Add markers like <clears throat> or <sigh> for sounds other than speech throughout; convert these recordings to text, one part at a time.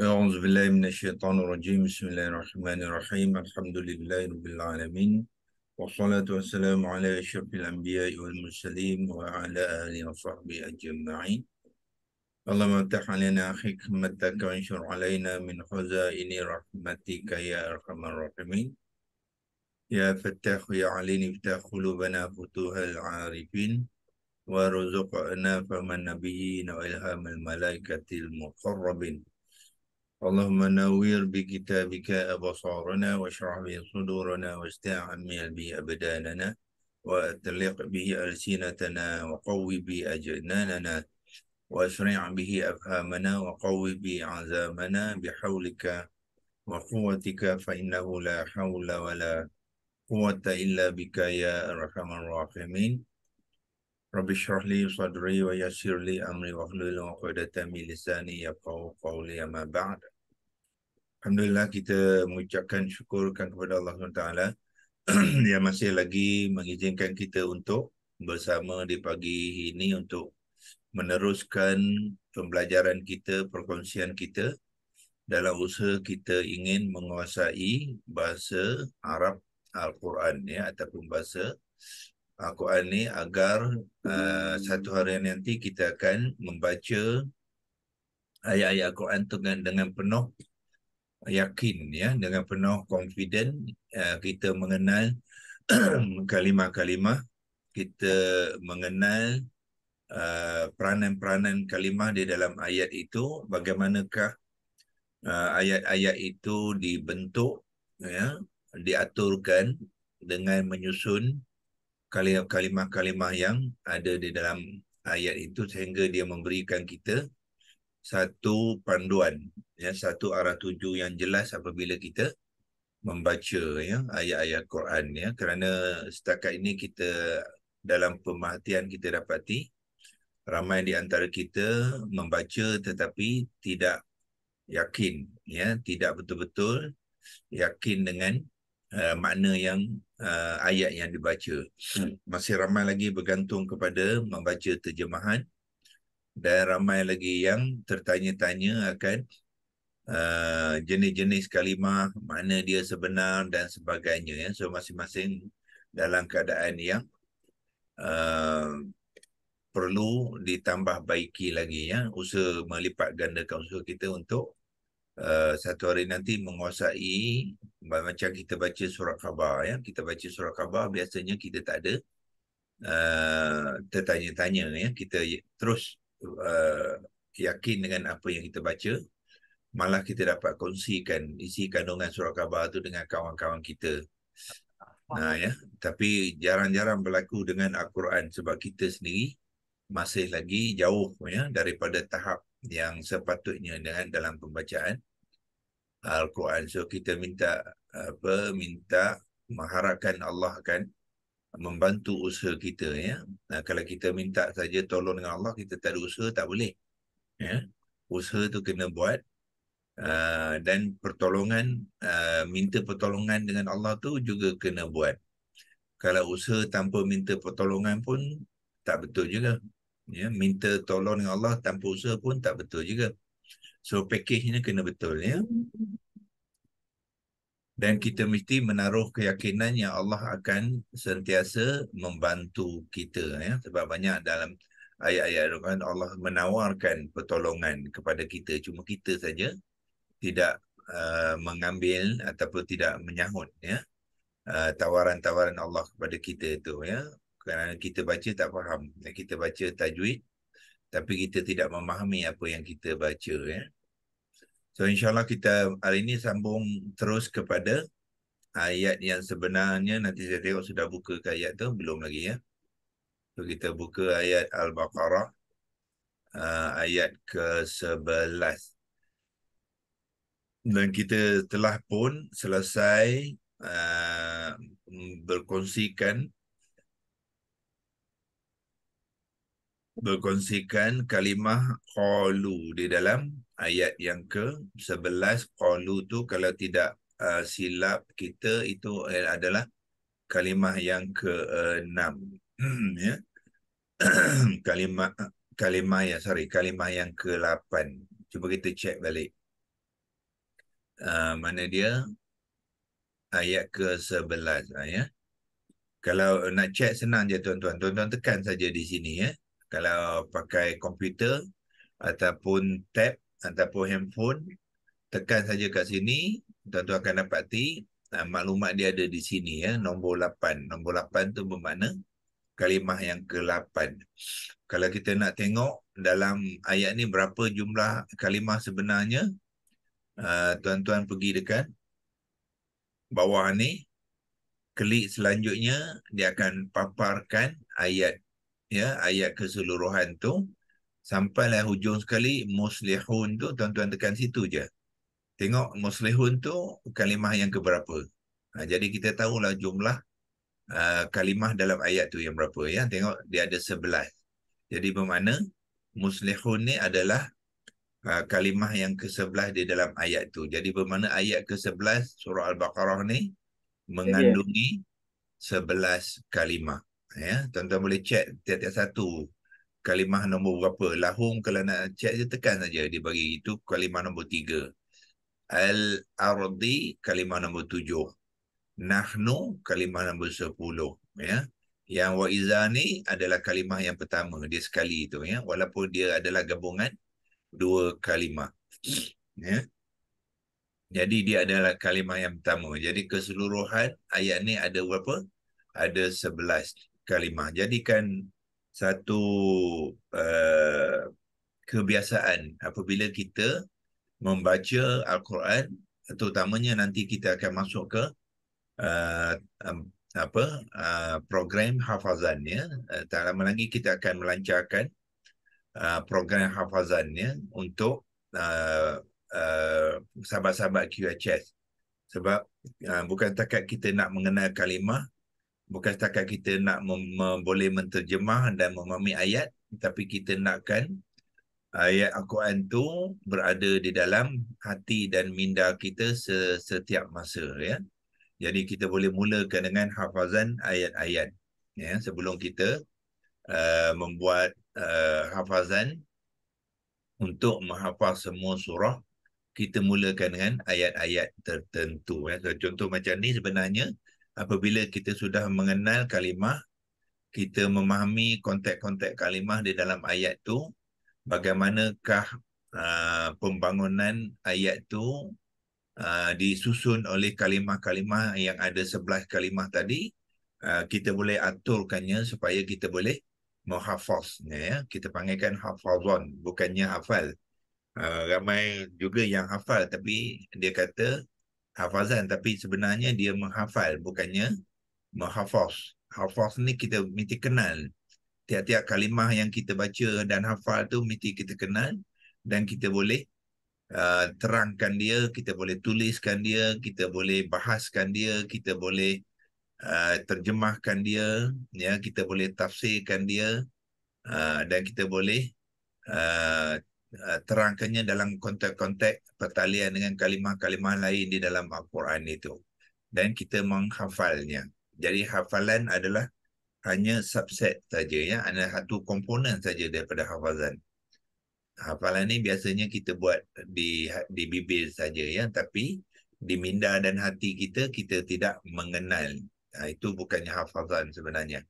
أعوذ بالله من الشيطان الرجيم بسم الله الرحمن الرحيم الحمد لله رب العالمين والصلاة والسلام على أشرف الأنبياء والمرسلين وعلى آله وصحبه أجمعين اللهم افتح علينا حكمتك وانشر علينا من خزائن رحمتك يا أرحم الراحمين يا فتاح يا عليم افتح قلوبنا فتوح العارفين وارزقنا فمن نبيين وإلهام الملائكة المقربين اللهم نوير بكتابك أبصارنا واشرح به صدورنا واجتاع عميا به أبداننا وأطلق به ألسنتنا وقوي به أجناننا وأسرع به أفهامنا وقوي به عزامنا بحولك وقوتك فإنه لا حول ولا قوة إلا بك يا أرحم الراحمين رب اشرح لي صدري ويسر لي أمري واحلل عقدة من لساني يفقه قولي ما بعد Alhamdulillah kita mengucapkan syukurkan kepada Allah SWT <clears throat> yang masih lagi mengizinkan kita untuk bersama di pagi ini untuk meneruskan pembelajaran kita, perkongsian kita dalam usaha kita ingin menguasai bahasa Arab Al-Quran ya, ataupun bahasa Al-Quran ini agar uh, satu hari nanti kita akan membaca ayat-ayat Al-Quran dengan, dengan penuh yakin ya dengan penuh confident eh, kita mengenal <clears throat> kalimah-kalimah kita mengenal eh, peranan-peranan kalimah di dalam ayat itu bagaimanakah eh, ayat-ayat itu dibentuk ya diaturkan dengan menyusun kalimah-kalimah yang ada di dalam ayat itu sehingga dia memberikan kita satu panduan ya satu arah tuju yang jelas apabila kita membaca ya ayat-ayat Quran ya kerana setakat ini kita dalam pemerhatian kita dapati ramai di antara kita membaca tetapi tidak yakin ya tidak betul-betul yakin dengan uh, makna yang uh, ayat yang dibaca hmm. masih ramai lagi bergantung kepada membaca terjemahan dan ramai lagi yang tertanya-tanya akan uh, jenis-jenis kalimah, mana dia sebenar dan sebagainya. Ya. So, masing-masing dalam keadaan yang uh, perlu ditambah baiki lagi. Ya. Usaha melipat gandakan usaha kita untuk uh, satu hari nanti menguasai macam kita baca surat khabar. Ya. Kita baca surat khabar, biasanya kita tak ada uh, tertanya-tanya. Ya. Kita terus uh, yakin dengan apa yang kita baca malah kita dapat kongsikan isi kandungan surah khabar tu dengan kawan-kawan kita. Nah ya, tapi jarang-jarang berlaku dengan Al-Quran sebab kita sendiri masih lagi jauh ya daripada tahap yang sepatutnya dengan dalam pembacaan Al-Quran. So kita minta apa minta mengharapkan Allah kan membantu usaha kita ya. Nah, kalau kita minta saja tolong dengan Allah kita tak ada usaha tak boleh. Ya. Usaha tu kena buat uh, dan pertolongan uh, minta pertolongan dengan Allah tu juga kena buat. Kalau usaha tanpa minta pertolongan pun tak betul juga. Ya, minta tolong dengan Allah tanpa usaha pun tak betul juga. So package ni kena betul ya dan kita mesti menaruh keyakinan yang Allah akan sentiasa membantu kita ya sebab banyak dalam ayat-ayat Al-Quran Allah menawarkan pertolongan kepada kita cuma kita saja tidak uh, mengambil ataupun tidak menyahut ya uh, tawaran-tawaran Allah kepada kita itu ya kerana kita baca tak faham kita baca tajwid tapi kita tidak memahami apa yang kita baca ya So insyaAllah kita hari ini sambung terus kepada ayat yang sebenarnya. Nanti saya tengok sudah buka ke ayat tu. Belum lagi ya. So kita buka ayat Al-Baqarah. Uh, ayat ke-11. Dan kita telah pun selesai uh, berkongsikan berkongsikan kalimah qalu di dalam ayat yang ke 11 qalu tu kalau tidak uh, silap kita itu eh, adalah kalimah yang ke 6 <clears throat> ya <clears throat> kalimah kalimah ya sorry kalimah yang ke 8 cuba kita cek balik uh, mana dia ayat ke 11 lah uh, ya kalau nak cek senang je tuan-tuan tuan-tuan tekan saja di sini ya kalau pakai komputer ataupun tab ataupun handphone tekan saja kat sini tuan, -tuan akan dapati uh, maklumat dia ada di sini ya nombor 8 nombor 8 tu bermakna kalimah yang ke-8 kalau kita nak tengok dalam ayat ni berapa jumlah kalimah sebenarnya ah, tuan-tuan uh, pergi dekat bawah ni klik selanjutnya dia akan paparkan ayat ya ayat keseluruhan tu Sampailah hujung sekali muslihun tu tuan-tuan tekan situ je. Tengok muslihun tu kalimah yang keberapa. Ha, jadi kita tahulah jumlah uh, kalimah dalam ayat tu yang berapa ya. Tengok dia ada sebelah. Jadi bermakna muslihun ni adalah uh, kalimah yang ke sebelah di dalam ayat tu. Jadi bermakna ayat ke sebelah surah Al-Baqarah ni mengandungi sebelas kalimah. Ya, tuan-tuan boleh cek tiap-tiap satu kalimah nombor berapa. Lahum kalau nak cek je tekan saja dia bagi itu kalimah nombor tiga. Al-Ardi kalimah nombor tujuh. Nahnu kalimah nombor sepuluh. Ya. Yang Wa'iza ni adalah kalimah yang pertama. Dia sekali itu. Ya. Walaupun dia adalah gabungan dua kalimah. Ya. Jadi dia adalah kalimah yang pertama. Jadi keseluruhan ayat ni ada berapa? Ada sebelas kalimah. Jadikan satu uh, kebiasaan apabila kita membaca Al-Quran terutamanya nanti kita akan masuk ke uh, um, apa uh, program hafazannya. ya uh, tak lama lagi kita akan melancarkan uh, program hafazan ya untuk uh, uh, sahabat-sahabat QHS sebab uh, bukan takat kita nak mengenal kalimah bukan setakat kita nak mem- boleh menterjemah dan memahami ayat tapi kita nakkan ayat Al-Quran tu berada di dalam hati dan minda kita setiap masa ya jadi kita boleh mulakan dengan hafazan ayat-ayat ya sebelum kita uh, membuat uh, hafazan untuk menghafal semua surah kita mulakan dengan ayat-ayat tertentu ya so, contoh macam ni sebenarnya apabila kita sudah mengenal kalimah, kita memahami konteks-konteks kalimah di dalam ayat tu, bagaimanakah uh, pembangunan ayat tu uh, disusun oleh kalimah-kalimah yang ada sebelah kalimah tadi, uh, kita boleh aturkannya supaya kita boleh menghafaznya. Ya. Kita panggilkan hafazon, bukannya hafal. Uh, ramai juga yang hafal tapi dia kata hafazan tapi sebenarnya dia menghafal bukannya menghafaz. Hafaz ni kita mesti kenal. Tiap-tiap kalimah yang kita baca dan hafal tu mesti kita kenal dan kita boleh uh, terangkan dia, kita boleh tuliskan dia, kita boleh bahaskan dia, kita boleh uh, terjemahkan dia, ya kita boleh tafsirkan dia uh, dan kita boleh uh, Eh, terangkannya dalam konteks-konteks pertalian dengan kalimah-kalimah lain di dalam Al-Quran itu. Dan kita menghafalnya. Jadi hafalan adalah hanya subset saja ya, ada satu komponen saja daripada hafazan. Hafalan ini biasanya kita buat di di bibir saja ya, tapi di minda dan hati kita kita tidak mengenal. Nah, itu bukannya hafazan sebenarnya.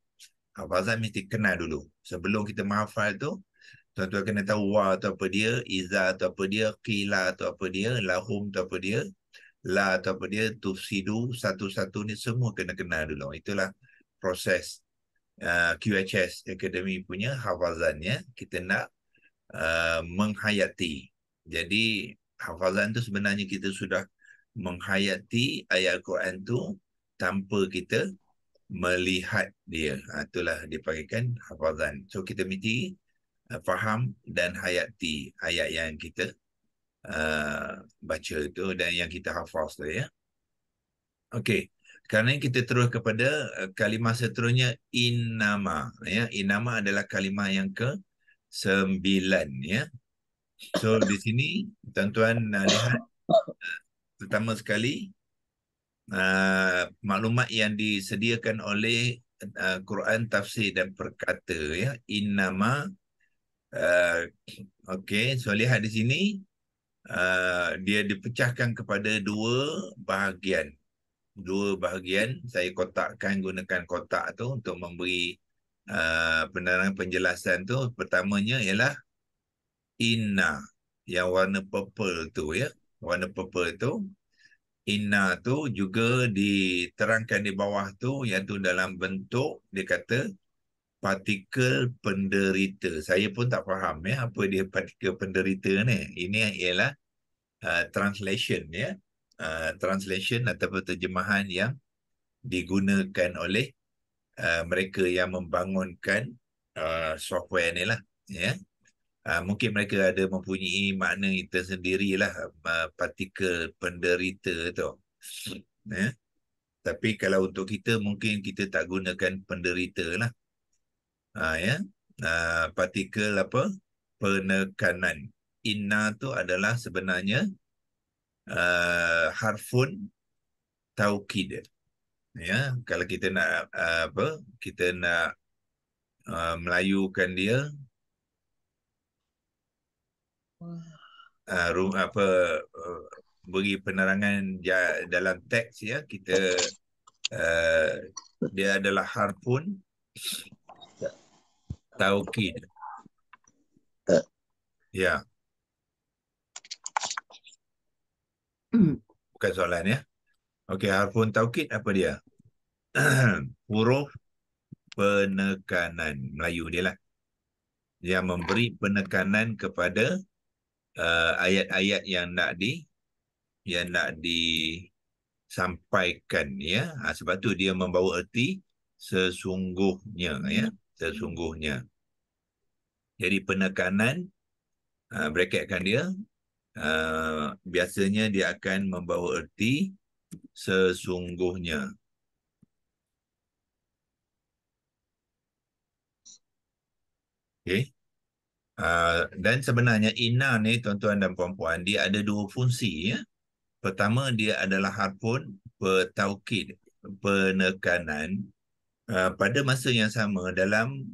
Hafazan mesti kenal dulu. Sebelum kita menghafal tu, tuan-tuan kena tahu wa atau apa dia, iza atau apa dia, qila atau apa dia, lahum atau apa dia, la atau apa dia, tufsidu, satu-satu ni semua kena kenal dulu. Itulah proses uh, QHS Academy punya hafazannya. Kita nak uh, menghayati. Jadi hafazan tu sebenarnya kita sudah menghayati ayat Quran tu tanpa kita melihat dia. Ha, itulah dipanggilkan hafazan. So kita mesti Eh, faham dan hayati ayat yang kita uh, baca itu dan yang kita hafaz tu ya. Okey. Kerana kita terus kepada uh, kalimah seterusnya inama ya. Inama adalah kalimah yang ke sembilan ya. So di sini tuan-tuan uh, lihat pertama sekali uh, maklumat yang disediakan oleh uh, Quran tafsir dan perkata ya inama Eh, okay, so lihat di sini. Uh, dia dipecahkan kepada dua bahagian. Dua bahagian. Saya kotakkan gunakan kotak tu untuk memberi uh, eh, penerangan penjelasan tu. Pertamanya ialah inna yang warna purple tu ya. Warna purple tu. Inna tu juga diterangkan di bawah tu iaitu dalam bentuk dia kata partikel penderita. Saya pun tak faham ya apa dia partikel penderita ni. Ini ialah uh, translation ya. Uh, translation atau terjemahan yang digunakan oleh uh, mereka yang membangunkan uh, software ni lah. Ya. Uh, mungkin mereka ada mempunyai makna itu sendirilah uh, partikel penderita tu. Ya. Tapi kalau untuk kita mungkin kita tak gunakan penderita lah ha, ya ha, partikel apa penekanan inna tu adalah sebenarnya uh, harfun taukid ya kalau kita nak uh, apa kita nak uh, melayukan dia uh, room, apa uh, beri penerangan ja, dalam teks ya kita uh, dia adalah harfun Taukid. Uh. Ya. Bukan soalan ya. Okey, harfun taukid apa dia? <clears throat> Huruf penekanan Melayu dia lah. Yang memberi penekanan kepada uh, ayat-ayat uh, yang nak di yang nak disampaikan ya. Ha, sebab tu dia membawa erti sesungguhnya ya. Hmm sesungguhnya. Jadi penekanan, uh, bracketkan dia, uh, biasanya dia akan membawa erti sesungguhnya. Okay. Uh, ah, dan sebenarnya inna ni tuan-tuan dan puan-puan, dia ada dua fungsi. Ya. Pertama, dia adalah harpun bertaukid penekanan Uh, pada masa yang sama dalam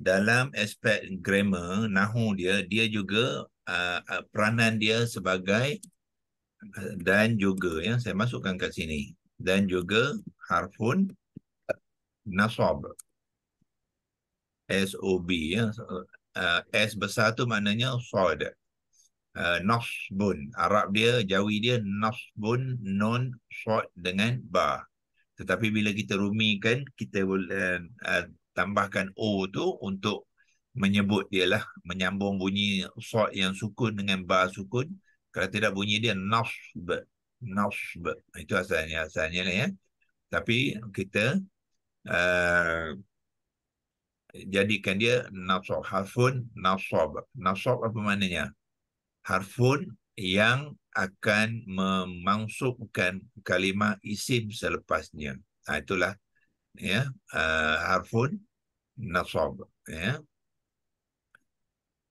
dalam aspek grammar nahu dia dia juga uh, uh, peranan dia sebagai uh, dan juga ya saya masukkan kat sini dan juga harfun nasab sob ya uh, s besar tu maknanya sod uh, nasbun arab dia jawi dia nasbun non sod dengan ba uh, tetapi bila kita rumikan, kita boleh uh, eh, tambahkan O tu untuk menyebut dia lah. Menyambung bunyi suat yang sukun dengan bah sukun. Kalau tidak bunyi dia nasb. Nasb. Itu asalnya. Asalnya lah ya. Tapi kita uh, jadikan dia nasab. Harfun nasab. Nasab apa maknanya? Harfun yang akan memangsukkan kalimah isim selepasnya. Nah, ha, itulah ya uh, harfun nasab ya.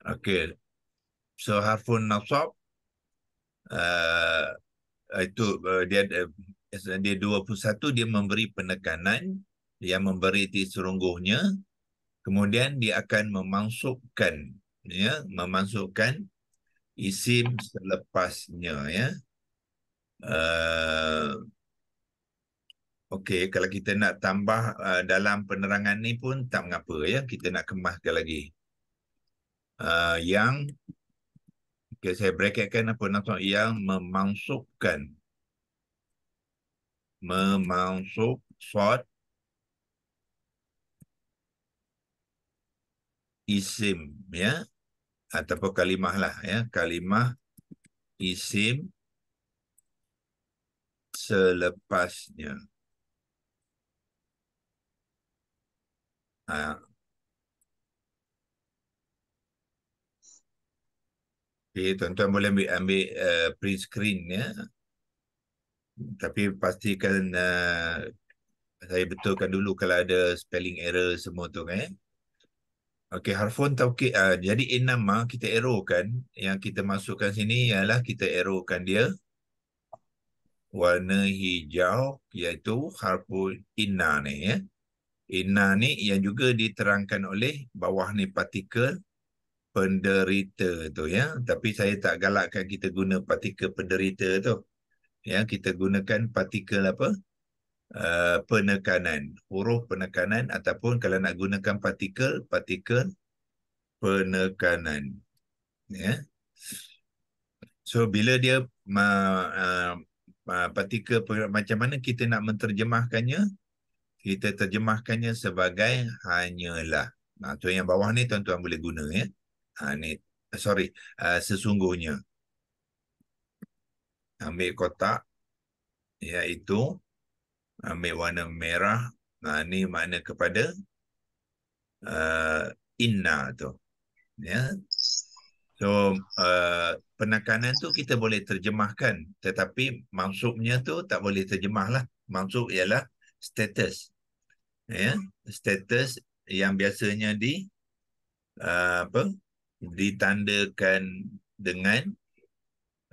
Okey. So harfun nasab uh, itu uh, dia SND 21 dia memberi penekanan yang memberi ti kemudian dia akan memansubkan ya memansubkan isim selepasnya ya. Uh, Okey, kalau kita nak tambah uh, dalam penerangan ni pun tak mengapa ya. Kita nak kemaskan lagi. Uh, yang okay, saya bracketkan apa nampak yang memansubkan memansub sort isim ya ataupun kalimah lah ya kalimah isim selepasnya ha. Okay, tuan boleh ambil, ambil uh, print screen ya. Tapi pastikan uh, saya betulkan dulu kalau ada spelling error semua tu kan. Eh? Okey, harfun taukid. Uh, ah, jadi enama ah, kita arrowkan. Yang kita masukkan sini ialah kita arrowkan dia. Warna hijau iaitu harfu inna ni. Ya. Inna ni yang juga diterangkan oleh bawah ni partikel penderita tu ya. Tapi saya tak galakkan kita guna partikel penderita tu. Ya, kita gunakan partikel apa? Uh, penekanan huruf penekanan ataupun kalau nak gunakan partikel partikel penekanan ya yeah. so bila dia ma, uh, ma, partikel macam mana kita nak menterjemahkannya kita terjemahkannya sebagai hanyalah nah tu yang bawah ni tuan-tuan boleh guna ya ha ni sorry uh, sesungguhnya ambil kotak iaitu ambil warna merah. Ha, ni makna kepada uh, inna tu. Ya. So uh, penekanan tu kita boleh terjemahkan tetapi maksudnya tu tak boleh terjemahlah. Maksud ialah status. Ya, status yang biasanya di uh, apa? ditandakan dengan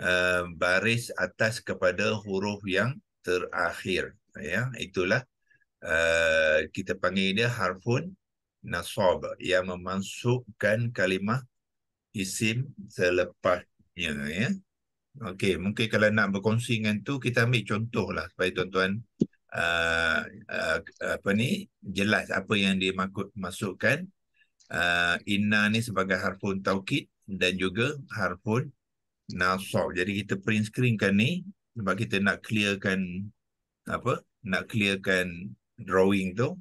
uh, baris atas kepada huruf yang terakhir ya itulah uh, kita panggil dia harfun nasab yang memasukkan kalimah isim selepasnya ya okey mungkin kalau nak berkongsi dengan tu kita ambil contohlah supaya tuan-tuan uh, uh, apa ni jelas apa yang dia masukkan uh, inna ni sebagai harfun taukid dan juga harfun nasab jadi kita print screenkan ni sebab kita nak clearkan apa nak clearkan drawing tu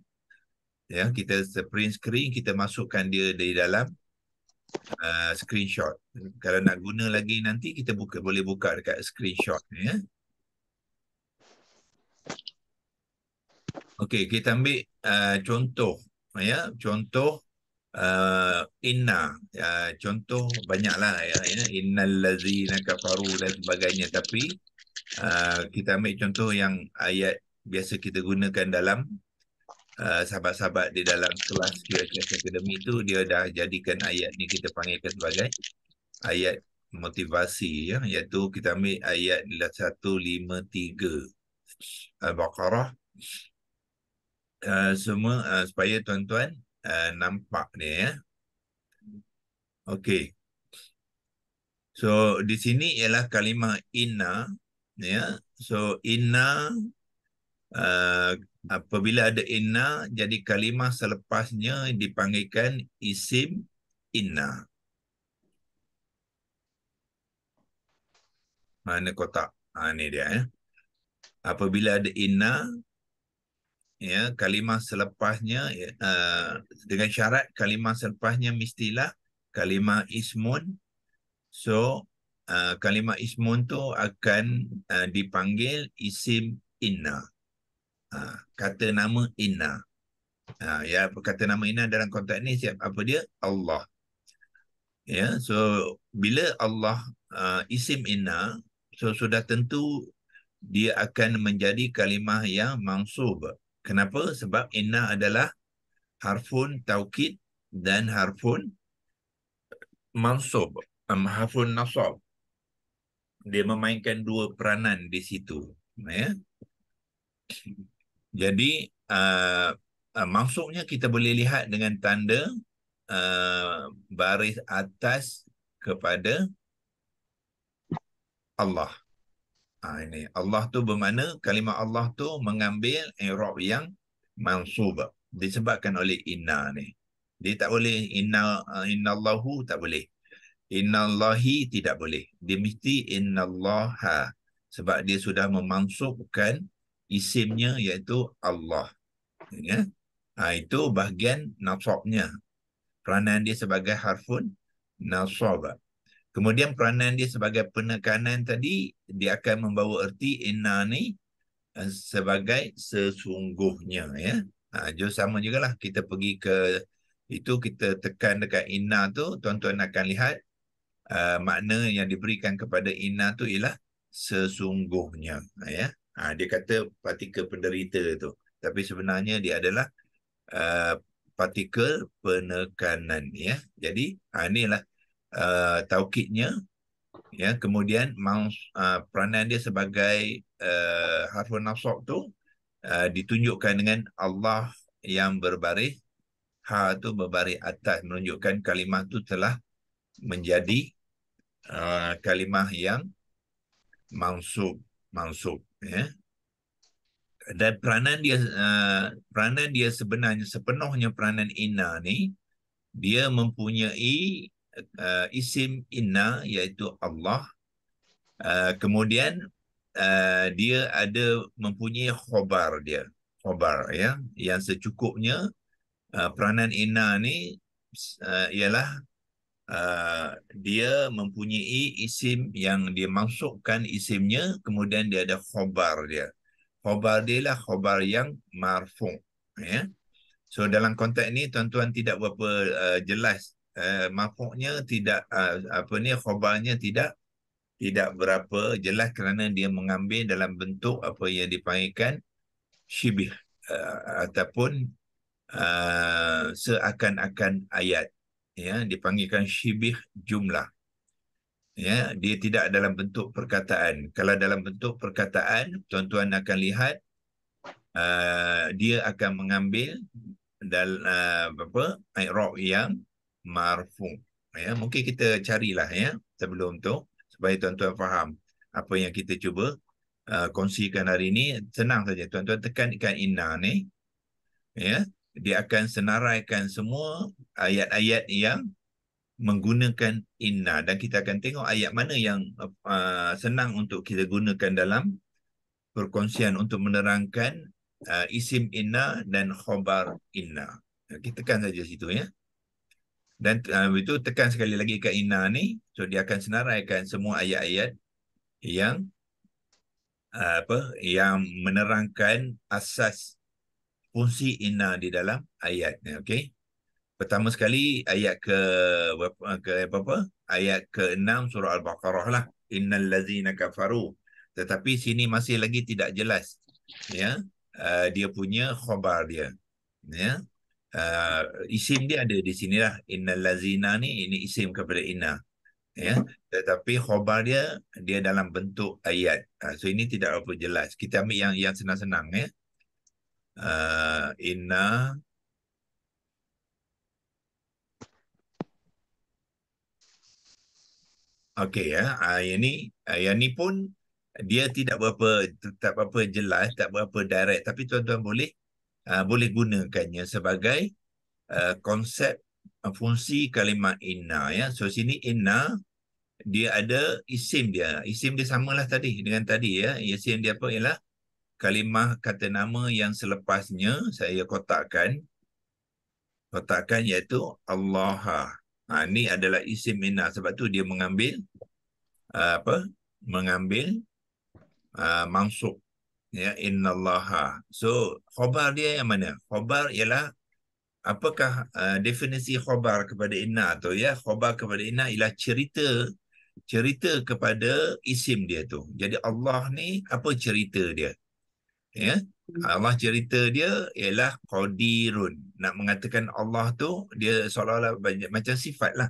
ya kita print screen kita masukkan dia dari dalam uh, screenshot kalau nak guna lagi nanti kita buka boleh buka dekat screenshot ya okey kita ambil uh, contoh ya contoh Uh, inna uh, contoh banyaklah ya, ya. innal ladzina kafaru dan sebagainya tapi Ah, kita ambil contoh yang ayat biasa kita gunakan dalam uh, sahabat-sahabat di dalam kelas QHS Academy itu dia dah jadikan ayat ni kita panggilkan sebagai ayat motivasi ya iaitu kita ambil ayat 153 Al-Baqarah uh, semua uh, supaya tuan-tuan uh, nampak ni ya Okey. So di sini ialah kalimah inna ya so inna uh, apabila ada inna jadi kalimah selepasnya dipanggilkan isim inna mana kotak ha ni dia ya apabila ada inna ya kalimah selepasnya ya, uh, dengan syarat kalimah selepasnya mestilah kalimah ismun so Ah, kalimah ismun tu akan uh, dipanggil isim inna. Uh, kata nama inna. Uh, ya, kata nama inna dalam konteks ni siap apa dia? Allah. Ya, yeah, so bila Allah uh, isim inna, so sudah tentu dia akan menjadi kalimah yang mansub. Kenapa? Sebab inna adalah harfun taukid dan harfun mansub. Um, harfun nasab dia memainkan dua peranan di situ ya jadi uh, uh, maksudnya kita boleh lihat dengan tanda uh, baris atas kepada Allah ha, ini Allah tu bermakna kalimah Allah tu mengambil i'rab yang mansub disebabkan oleh inna ni dia tak boleh inna innallahu tak boleh Innallahi tidak boleh. Dia mesti innallaha. Sebab dia sudah memansubkan isimnya iaitu Allah. Ya? Ha, itu bahagian nasabnya. Peranan dia sebagai harfun nasab. Kemudian peranan dia sebagai penekanan tadi, dia akan membawa erti inna ni eh, sebagai sesungguhnya. ya. Ha, jom sama lah kita pergi ke itu kita tekan dekat inna tu tuan-tuan akan lihat Ah, makna yang diberikan kepada inna tu ialah sesungguhnya ah, ya ha, dia kata partikel penderita tu tapi sebenarnya dia adalah uh, partikel penekanan ya jadi ha, inilah uh, taukidnya ya kemudian maus, uh, peranan dia sebagai uh, harfun nasab tu uh, ditunjukkan dengan Allah yang berbaris ha tu berbaris atas menunjukkan kalimah tu telah menjadi Ah, kalimah yang mansub mansub ya yeah. dan peranan dia uh, peranan dia sebenarnya sepenuhnya peranan inna ni dia mempunyai uh, isim inna iaitu Allah uh, kemudian uh, dia ada mempunyai khobar dia khobar ya yeah. yang secukupnya uh, peranan inna ni uh, ialah uh, dia mempunyai isim yang dia masukkan isimnya kemudian dia ada khobar dia khobar dia lah khobar yang marfu ya yeah? so dalam konteks ni tuan-tuan tidak berapa uh, jelas uh, marfu tidak uh, apa ni khobarnya tidak tidak berapa jelas kerana dia mengambil dalam bentuk apa yang dipanggilkan syibih uh, ataupun uh, seakan-akan ayat ya dipanggilkan syibih jumlah ya dia tidak dalam bentuk perkataan kalau dalam bentuk perkataan tuan-tuan akan lihat uh, dia akan mengambil dal uh, apa i'rab yang marfu ya mungkin kita carilah ya sebelum tu supaya tuan-tuan faham apa yang kita cuba uh, kongsikan hari ini senang saja tuan-tuan tekan ikan inna ni ya dia akan senaraikan semua ayat-ayat yang menggunakan inna dan kita akan tengok ayat mana yang uh, senang untuk kita gunakan dalam perkongsian untuk menerangkan uh, isim inna dan khobar inna. Kita tekan saja situ ya. Dan uh, itu tekan sekali lagi ke inna ni so dia akan senaraikan semua ayat-ayat yang uh, apa yang menerangkan asas fungsi inna di dalam ayatnya, ni okey pertama sekali ayat ke berapa ke apa, apa ayat ke-6 surah al-baqarah lah innal ladzina kafaru tetapi sini masih lagi tidak jelas ya uh, dia punya khabar dia ya uh, isim dia ada di sinilah innal ladzina ni ini isim kepada inna ya tetapi khabar dia dia dalam bentuk ayat uh, so ini tidak apa jelas kita ambil yang yang senang-senang ya uh, inna Okey ya. Ah yang ni ah, yang ni pun dia tidak berapa tak berapa jelas, tak berapa direct tapi tuan-tuan boleh uh, boleh gunakannya sebagai uh, konsep uh, fungsi kalimah inna ya. So sini inna dia ada isim dia. Isim dia samalah tadi dengan tadi ya. Isim dia apa ialah kalimah kata nama yang selepasnya saya kotakkan kotakkan iaitu Allahah. Ha, ini adalah isim minna. Sebab tu dia mengambil uh, apa? Mengambil uh, mansub. Ya, inna allaha. So, khobar dia yang mana? Khobar ialah apakah uh, definisi khobar kepada inna tu ya? Khobar kepada inna ialah cerita cerita kepada isim dia tu. Jadi Allah ni apa cerita dia? Ya. Hmm. Allah cerita dia ialah Qadirun. Nak mengatakan Allah tu, dia seolah-olah macam sifat lah.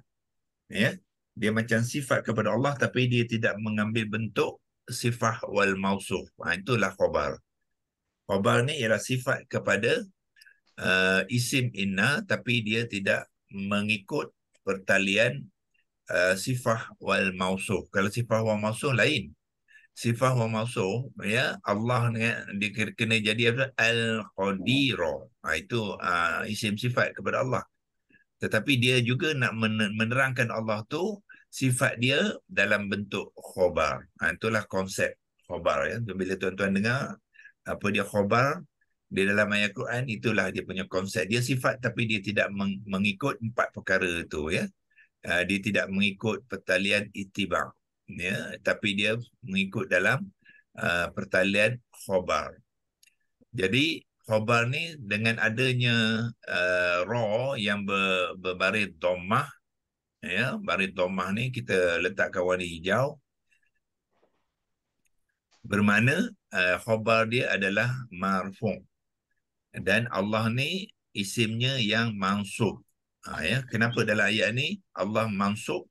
Ya? Dia macam sifat kepada Allah tapi dia tidak mengambil bentuk sifah wal mausuf. Ha, itulah khabar. Khabar ni ialah sifat kepada uh, isim inna tapi dia tidak mengikut pertalian uh, sifah wal mausuf. Kalau sifah wal mausuf lain, sifat wa mausuf ya Allah dengan eh, dia kena jadi apa al qadir ha, itu uh, isim sifat kepada Allah tetapi dia juga nak menerangkan Allah tu sifat dia dalam bentuk khobar ha, itulah konsep khobar ya bila tuan-tuan dengar apa dia khobar di dalam ayat Quran itulah dia punya konsep dia sifat tapi dia tidak mengikut empat perkara itu ya ha, dia tidak mengikut pertalian itibar ya tapi dia mengikut dalam uh, pertalian khabar jadi khabar ni dengan adanya uh, ra yang ber, berbaris domah ya baris domah ni kita letak kawan hijau bermana uh, khabar dia adalah marfu dan Allah ni isimnya yang mansub ha, ya kenapa dalam ayat ni Allah mansub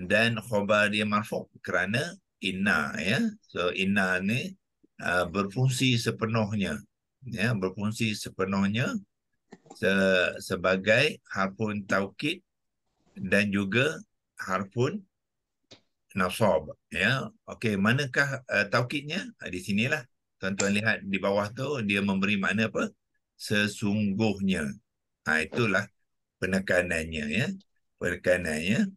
dan khabar dia marfu' kerana inna ya so inna ni uh, berfungsi sepenuhnya ya berfungsi sepenuhnya se sebagai harfun taukid dan juga harfun nasab ya okey manakah uh, taukidnya ah, di sinilah tuan-tuan lihat di bawah tu dia memberi makna apa sesungguhnya ha itulah penekanannya ya penekanannya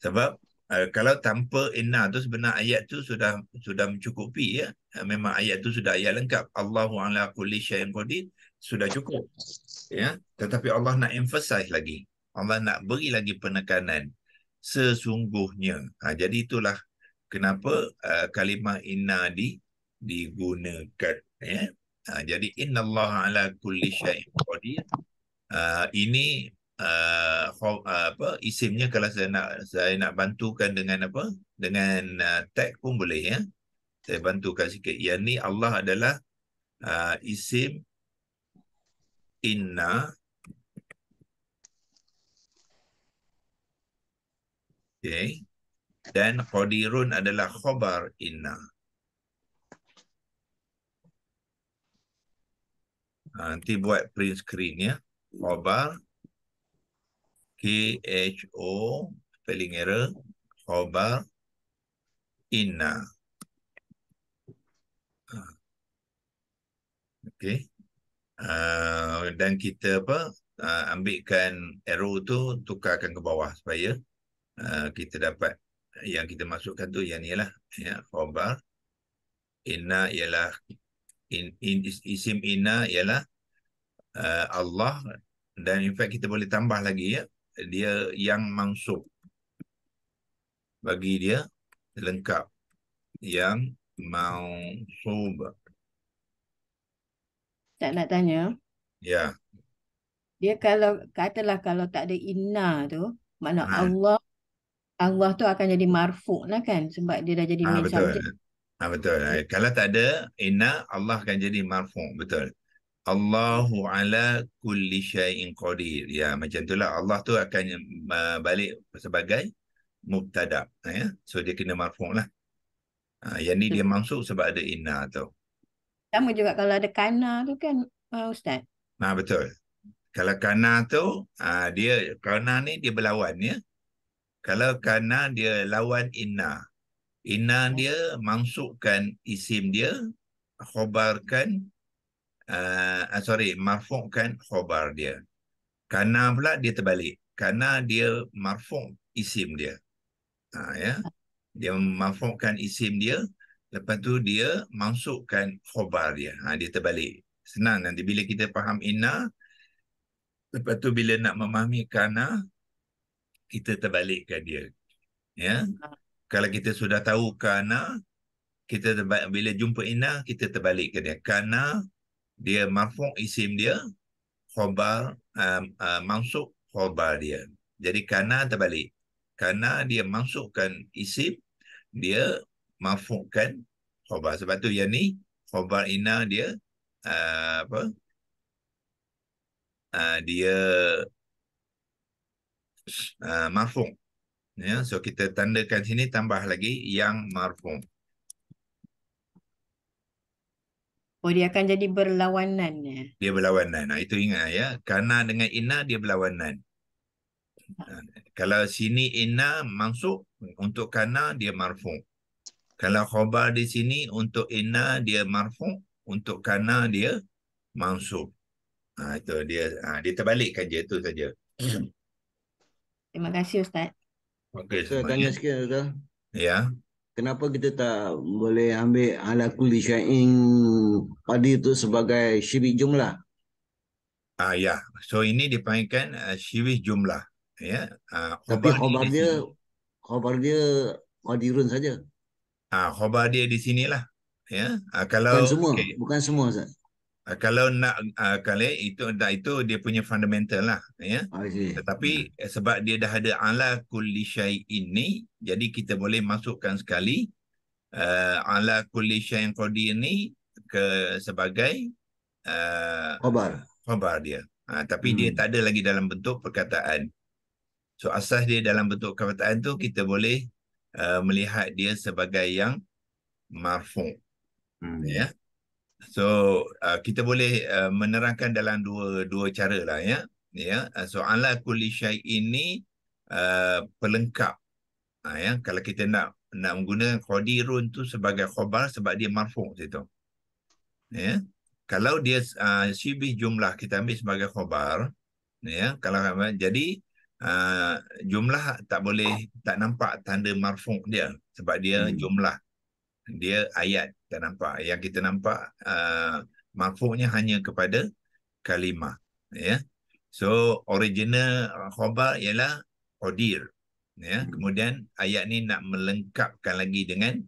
sebab uh, kalau tanpa inna tu sebenarnya ayat tu sudah sudah mencukupi ya. Eh, memang ayat tu sudah ayat lengkap. Allahu ala kulli syai'in qadir sudah cukup. Ya, tetapi Allah nak emphasize lagi. Allah nak beri lagi penekanan sesungguhnya. Ha, jadi itulah kenapa uh, kalimah inna di digunakan ya. Ha, jadi inna Allah ala kulli syai'in qadir. Uh, ini uh, uh, apa isimnya kalau saya nak saya nak bantukan dengan apa dengan uh, tag pun boleh ya saya bantukan sikit yang ni Allah adalah uh, isim inna okey dan qadirun adalah khabar inna ah, nanti buat print screen ya. Khabar. T-H-O, spelling error, khobar, inna. Ah. Okay. Uh, ah, dan kita apa uh, ambilkan arrow tu, tukarkan ke bawah supaya uh, kita dapat yang kita masukkan tu yang ni lah. Ya, khobar. Inna ialah, in, in, isim inna ialah uh, Allah. Dan in fact kita boleh tambah lagi ya dia yang mansub bagi dia lengkap yang mansub tak nak tanya ya dia kalau katalah kalau tak ada inna tu makna ha. Allah Allah tu akan jadi marfu' lah kan sebab dia dah jadi ha, betul. Ha, betul. Ha, kalau tak ada inna Allah akan jadi marfu' betul. Ha. Allahu ala kulli syai'in qadir. Ya, macam itulah Allah tu akan uh, balik sebagai mubtada, ya. So dia kena marfu' lah. Ha, yang ni dia hmm. masuk sebab ada inna tu. Sama juga kalau ada kana tu kan, uh, ustaz. Nah, ha, betul. Kalau kana tu, uh, dia kana ni dia berlawan ya. Kalau kana dia lawan inna. Inna hmm. dia masukkan isim dia khobarkan uh, sorry marfukkan khobar dia kana pula dia terbalik kana dia marfuk isim dia ha ya dia marfukkan isim dia lepas tu dia masukkan khobar dia ha dia terbalik senang nanti bila kita faham inna lepas tu bila nak memahami kana kita terbalikkan dia ya kalau kita sudah tahu kana kita bila jumpa inna kita terbalikkan dia kana dia marfu' isim dia khobar um, uh, masuk khobar dia jadi kana terbalik kana dia masukkan isim dia marfu'kan khobar sebab tu yang ni khobar ina dia uh, apa uh, dia uh, marfu' ya yeah? so kita tandakan sini tambah lagi yang marfu' Oh dia akan jadi berlawanan ya? Dia berlawanan. Nah itu ingat ah, ya. Kana dengan Ina dia berlawanan. Ya. Ah, kalau sini Ina masuk untuk kana dia marfu. Kalau khobar di sini untuk Ina dia marfu, untuk kana dia masfu. Ha, ah, itu dia ha, dia terbalikkan je itu saja. Terima kasih ustaz. Okey, saya tanya sikit ustaz. Ya kenapa kita tak boleh ambil ala kulli syai'in padi itu sebagai syirik jumlah? Ah ya. So ini dipanggilkan uh, syirik jumlah. Ya. Yeah. Uh, khobar Tapi khobar dia, sini. khobar dia qadirun saja. Ah khobar dia di sinilah. Ya. Uh, kalau bukan semua, okay. bukan semua Ustaz. Uh, kalau nak uh, kali itu dah itu dia punya fundamental lah ya. Tetapi hmm. sebab dia dah ada ala kulli syai ini jadi kita boleh masukkan sekali uh, ala kulli syai qadi ini ke sebagai uh, kobar khabar dia. Uh, tapi hmm. dia tak ada lagi dalam bentuk perkataan. So asas dia dalam bentuk perkataan tu kita boleh uh, melihat dia sebagai yang marfu. Hmm. Ya. Yeah? So uh, kita boleh uh, menerangkan dalam dua dua cara lah ya. Ya, uh, ala kulli syai ini uh, pelengkap. Uh, ya, kalau kita nak nak menggunakan qadirun tu sebagai khabar sebab dia marfu situ. Ya. Kalau dia uh, syibih jumlah kita ambil sebagai khabar, ya, kalau uh, jadi uh, jumlah tak boleh tak nampak tanda marfu dia sebab dia hmm. jumlah. Dia ayat tak nampak yang kita nampak uh, makhluknya hanya kepada kalimah ya yeah? so original khabar ialah qadir ya yeah? hmm. kemudian ayat ni nak melengkapkan lagi dengan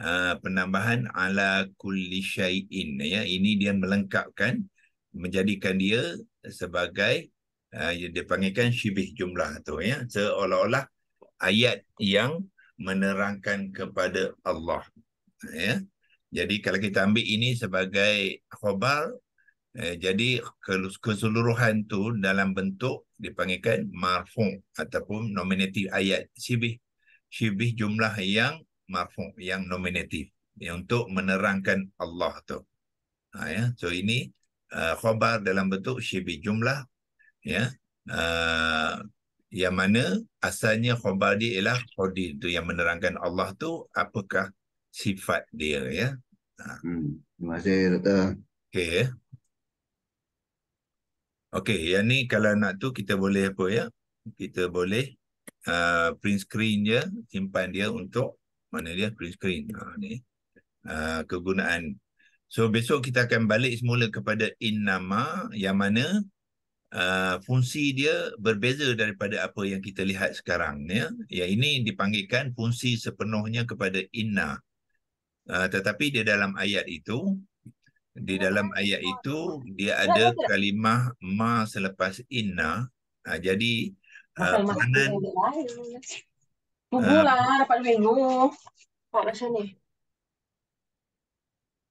uh, penambahan ala kulli syaiin ya yeah? ini dia melengkapkan menjadikan dia sebagai uh, dia panggilkan syibih jumlah tu ya yeah? seolah-olah ayat yang menerangkan kepada Allah ya yeah? Jadi kalau kita ambil ini sebagai khobar, eh, jadi keseluruhan tu dalam bentuk dipanggilkan marfu ataupun nominatif ayat sibih. Sibih jumlah yang marfu, yang nominatif. Yang untuk menerangkan Allah tu. Ha, ya. So ini uh, eh, khobar dalam bentuk sibih jumlah. Ya. Uh, yang mana asalnya khabar dia ialah khodir tu yang menerangkan Allah tu apakah sifat dia ya. Ha. Hmm. Terima kasih doktor. Okey ya. Okey, yang ni kalau nak tu kita boleh apa ya? Kita boleh uh, print screen je, simpan dia untuk mana dia print screen. Ha ni. Uh, kegunaan. So besok kita akan balik semula kepada in nama, yang mana Uh, fungsi dia berbeza daripada apa yang kita lihat sekarang ya. Ya ini dipanggilkan fungsi sepenuhnya kepada inna. Ah, tetapi di dalam ayat itu di dalam ayat itu dia ada kalimah ma selepas inna uh, jadi uh, kanan tubuhlah uh, dapat tengok apa macam ni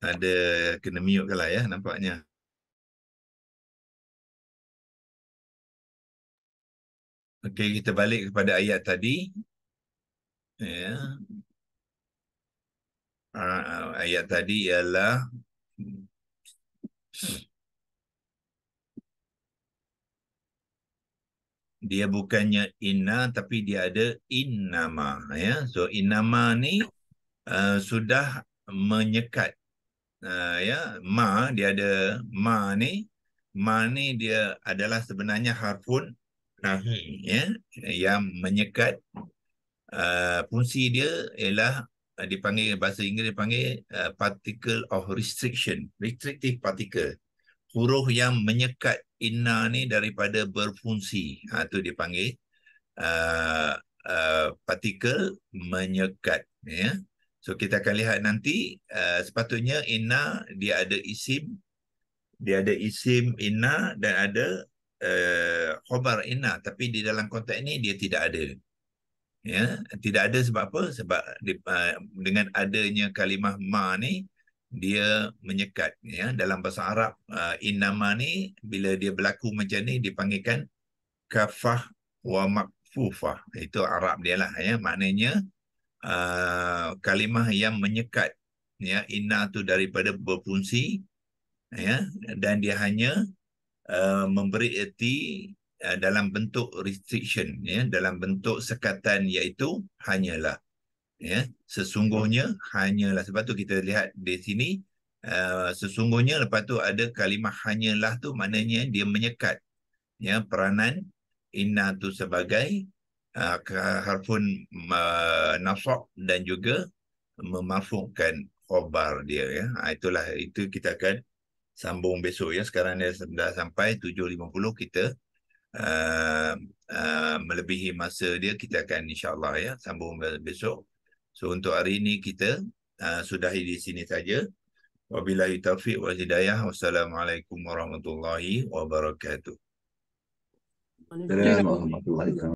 ada kena mute ke lah ya nampaknya Okey kita balik kepada ayat tadi ya Ah, ayat tadi ialah dia bukannya inna tapi dia ada innama ya so innama ni uh, sudah menyekat uh, ya ma dia ada ma ni ma ni dia adalah sebenarnya harfun nahi ya yang menyekat uh, fungsi dia ialah Eh, dipanggil bahasa Inggeris dipanggil uh, particle of restriction, restrictive particle. Huruf yang menyekat inna ni daripada berfungsi. Ha, tu dipanggil uh, uh, particle menyekat. Ya. So kita akan lihat nanti uh, sepatutnya inna dia ada isim dia ada isim inna dan ada uh, khobar inna tapi di dalam konteks ni dia tidak ada ya tidak ada sebab apa sebab ah, dengan adanya kalimah ma ni dia menyekat ya dalam bahasa Arab uh, ah, innama ni bila dia berlaku macam ni dipanggilkan kafah wa makfufah itu Arab dia lah ya maknanya uh, kalimah yang menyekat ya inna tu daripada berfungsi ya dan dia hanya uh, memberi erti Eh, dalam bentuk restriction ya dalam bentuk sekatan iaitu hanyalah ya sesungguhnya hanyalah sebab tu kita lihat di sini uh, sesungguhnya lepas tu ada kalimah hanyalah tu maknanya dia menyekat ya peranan inna tu sebagai uh, harfun uh, nasab dan juga memarfukkan khabar dia ya ha, itulah itu kita akan sambung besok ya sekarang dia sudah sampai 7.50 kita uh, uh, melebihi masa dia kita akan insyaallah ya sambung besok. So untuk hari ini kita uh, sudahi di sini saja. Wabillahi taufik wal hidayah. Wassalamualaikum warahmatullahi wabarakatuh. Assalamualaikum warahmatullahi wabarakatuh.